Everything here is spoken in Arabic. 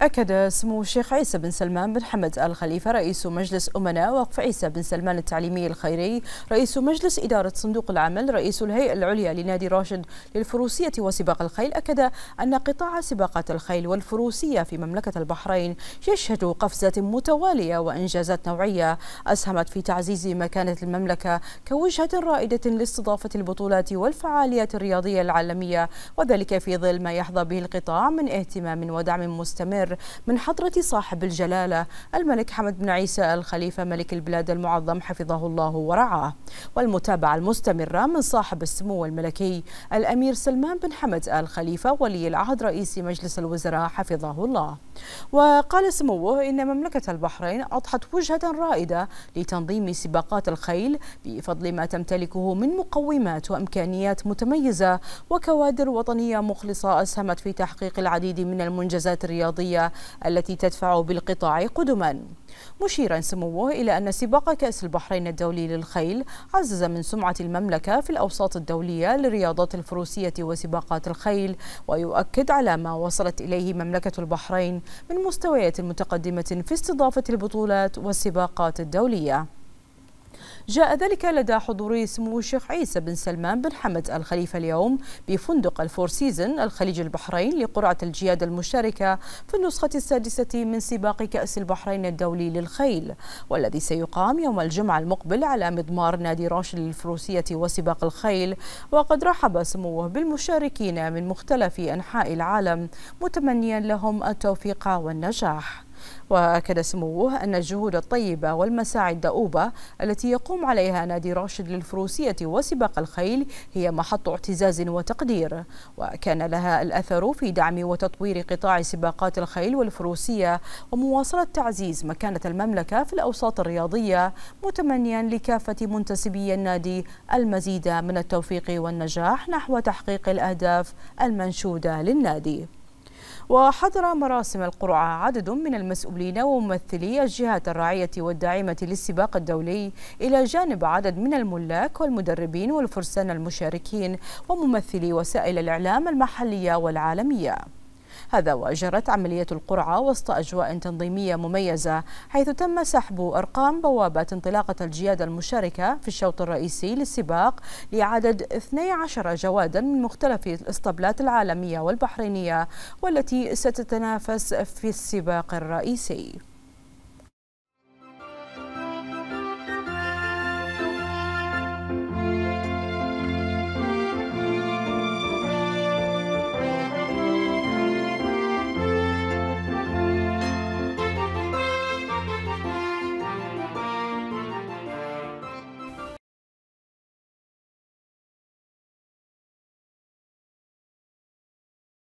أكد سمو الشيخ عيسى بن سلمان بن حمد آل خليفة رئيس مجلس أمناء وقف عيسى بن سلمان التعليمي الخيري رئيس مجلس إدارة صندوق العمل رئيس الهيئة العليا لنادي راشد للفروسية وسباق الخيل أكد أن قطاع سباقات الخيل والفروسية في مملكة البحرين يشهد قفزة متوالية وإنجازات نوعية أسهمت في تعزيز مكانة المملكة كوجهة رائدة لاستضافة البطولات والفعاليات الرياضية العالمية وذلك في ظل ما يحظى به القطاع من اهتمام ودعم مستمر الأخير من حضرة صاحب الجلالة الملك حمد بن عيسى الخليفة ملك البلاد المعظم حفظه الله ورعاه والمتابعة المستمرة من صاحب السمو الملكي الأمير سلمان بن حمد آل خليفة ولي العهد رئيس مجلس الوزراء حفظه الله وقال سموه إن مملكة البحرين أضحت وجهة رائدة لتنظيم سباقات الخيل بفضل ما تمتلكه من مقومات وإمكانيات متميزة وكوادر وطنية مخلصة أسهمت في تحقيق العديد من المنجزات الرياضية التي تدفع بالقطاع قدما مشيرا سموه إلى أن سباق كأس البحرين الدولي للخيل عزز من سمعة المملكة في الأوساط الدولية للرياضات الفروسية وسباقات الخيل ويؤكد على ما وصلت إليه مملكة البحرين من مستويات متقدمة في استضافة البطولات والسباقات الدولية جاء ذلك لدى حضور سمو الشيخ عيسى بن سلمان بن حمد الخليفة اليوم بفندق الفور سيزن الخليج البحرين لقرعة الجياد المشتركة في النسخة السادسة من سباق كأس البحرين الدولي للخيل والذي سيقام يوم الجمعة المقبل على مضمار نادي راشد للفروسية وسباق الخيل وقد رحب سموه بالمشاركين من مختلف أنحاء العالم متمنيا لهم التوفيق والنجاح وأكد سموه أن الجهود الطيبة والمساعي الدؤوبة التي يقوم عليها نادي راشد للفروسية وسباق الخيل هي محط اعتزاز وتقدير وكان لها الأثر في دعم وتطوير قطاع سباقات الخيل والفروسية ومواصلة تعزيز مكانة المملكة في الأوساط الرياضية متمنيا لكافة منتسبي النادي المزيد من التوفيق والنجاح نحو تحقيق الأهداف المنشودة للنادي وحضر مراسم القرعة عدد من المسؤولين وممثلي الجهات الراعية والداعمة للسباق الدولي إلى جانب عدد من الملاك والمدربين والفرسان المشاركين وممثلي وسائل الإعلام المحلية والعالمية هذا وجرت عملية القرعة وسط أجواء تنظيمية مميزة حيث تم سحب أرقام بوابات انطلاقة الجياد المشاركة في الشوط الرئيسي للسباق لعدد 12 جوادا من مختلف الاسطبلات العالمية والبحرينية والتي ستتنافس في السباق الرئيسي